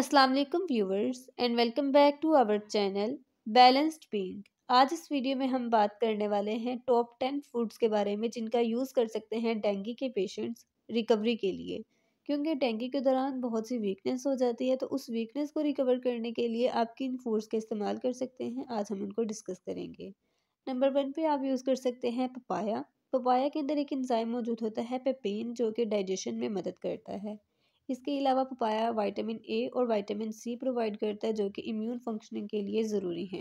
Aslam viewers and welcome back to our channel balanced being आज इस video में हम बात करने वाले हैं टॉप टेन फूड्स के बारे में जिनका यूज़ कर सकते हैं डेंगू के पेशेंट्स रिकवरी के लिए क्योंकि डेंगू के दौरान बहुत सी वीकनेस हो जाती है तो उस वीकनेस को रिकवर करने के लिए आप किन फूड्स का इस्तेमाल कर सकते हैं आज हम उनको डिस्कस करेंगे नंबर वन पर आप यूज़ कर सकते हैं पपाया पपाया के अंदर एक इंजाइम मौजूद होता है पेपेन जो कि डाइजेशन में मदद करता है इसके अलावा पपाया वाइटामिन ए और वाइटामिन सी प्रोवाइड करता है जो कि इम्यून फंक्शनिंग के लिए ज़रूरी है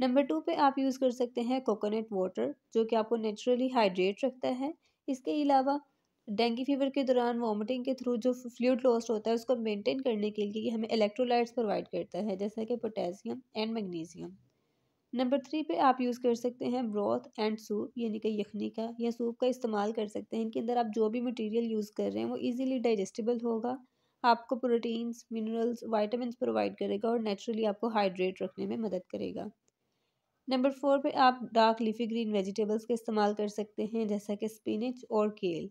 नंबर टू पे आप यूज़ कर सकते हैं कोकोनट वाटर जो कि आपको नेचुरली हाइड्रेट रखता है इसके अलावा डेंगू फीवर के दौरान वॉमिटिंग के थ्रू जो फ्लूड लॉस्ट होता है उसको मेंटेन करने के लिए हमें इलेक्ट्रोलाइट्स प्रोवाइड करता है जैसा कि potassium and magnesium number three पे आप यूज़ कर सकते हैं ब्रॉथ एंड सूप यानी कि यखनी का या सूप का इस्तेमाल कर सकते हैं इनके अंदर आप जो भी मटेरियल यूज़ कर रहे हैं वो इजीली डाइजेस्टिबल होगा आपको प्रोटीन्स मिनरल्स वाइटामस प्रोवाइड करेगा और नेचुरली आपको हाइड्रेट रखने में मदद करेगा नंबर फोर पर आप डार्क लिफी ग्रीन वेजिटेबल्स का इस्तेमाल कर सकते हैं जैसा कि स्पिनच और केल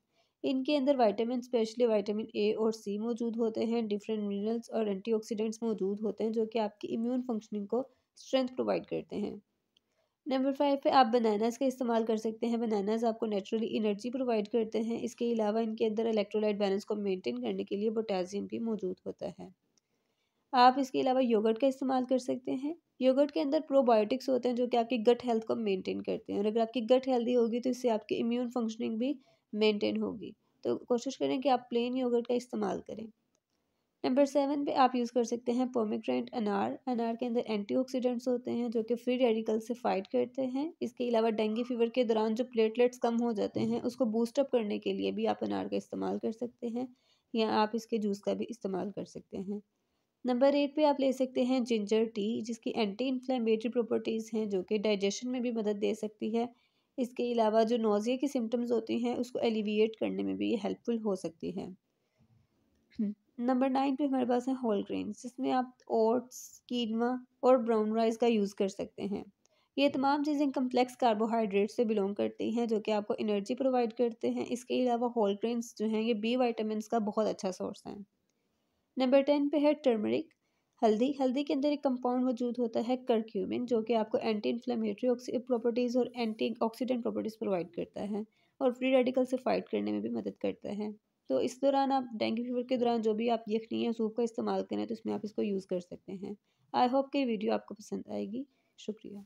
इनके अंदर वाइटामिन स्पेशली वाइटामिन ए और सी मौजूद होते हैं डिफरेंट मिनरल्स और एंटीऑक्सीडेंट्स मौजूद होते हैं जो कि आपकी इम्यून फंक्शनिंग को स्ट्रेंथ प्रोवाइड करते हैं नंबर फाइव पे आप बनानास का इस्तेमाल कर सकते हैं बनानास आपको नेचुरली एनर्जी प्रोवाइड करते हैं इसके अलावा इनके अंदर इलेक्ट्रोलाइट बैलेंस को मेंटेन करने के लिए पोटासियम भी मौजूद होता है आप इसके अलावा योगर्ट का इस्तेमाल कर सकते हैं योगर्ट के अंदर प्रोबायोटिक्स होते हैं जो कि आपकी गट हेल्थ को मेनटेन करते हैं और अगर आपकी गट हेल्दी होगी तो इससे आपकी इम्यून फंक्शनिंग भी मेनटेन होगी तो कोशिश करें कि आप प्लेन योगर्ट का इस्तेमाल करें नंबर सेवन पे आप यूज़ कर सकते हैं पोमिग्रेंट अनार अनार के अंदर एंटीऑक्सीडेंट्स होते हैं जो कि फ्री रेडिकल से फाइट करते हैं इसके अलावा डेंगू फीवर के दौरान जो प्लेटलेट्स कम हो जाते हैं उसको बूस्टअप करने के लिए भी आप अनार का इस्तेमाल कर सकते हैं या आप इसके जूस का भी इस्तेमाल कर सकते हैं नंबर एट पे आप ले सकते हैं जिंजर टी जिसकी एंटी इन्फ्लेमेटरी प्रॉपर्टीज़ हैं जो कि डाइजेशन में भी मदद दे सकती है इसके अलावा जो नोज़िया की सिम्टम्स होती हैं उसको एलिविएट करने में भी हेल्पफुल हो सकती है नंबर नाइन पे हमारे पास है होल ग्रेन जिसमें आप ओट्स कीनवा और ब्राउन राइस का यूज़ कर सकते हैं ये तमाम चीज़ें कम्प्लेक्स कार्बोहाइड्रेट से बिलोंग करती हैं जो कि आपको एनर्जी प्रोवाइड करते हैं इसके अलावा होल ग्रेन्स जो हैं ये बी वाइटामिन का बहुत अच्छा सोर्स हैं नंबर टेन पे है टर्मरिक हल्दी हल्दी के अंदर एक कंपाउंड मौजूद होता है करक्यूमिन जो कि आपको एंटी इन्फ्लेमेटरी प्रॉपर्टीज़ और एंटी ऑक्सीडेंट प्रॉपर्टीज़ प्रोवाइड करता है और फ्री रेडिकल से फाइट करने में भी मदद करता है तो इस दौरान आप डेंगू फीवर के दौरान जो भी आप यखनी या सूप का इस्तेमाल करें तो इसमें आप इसको यूज़ कर सकते हैं आई होप कि वीडियो आपको पसंद आएगी शुक्रिया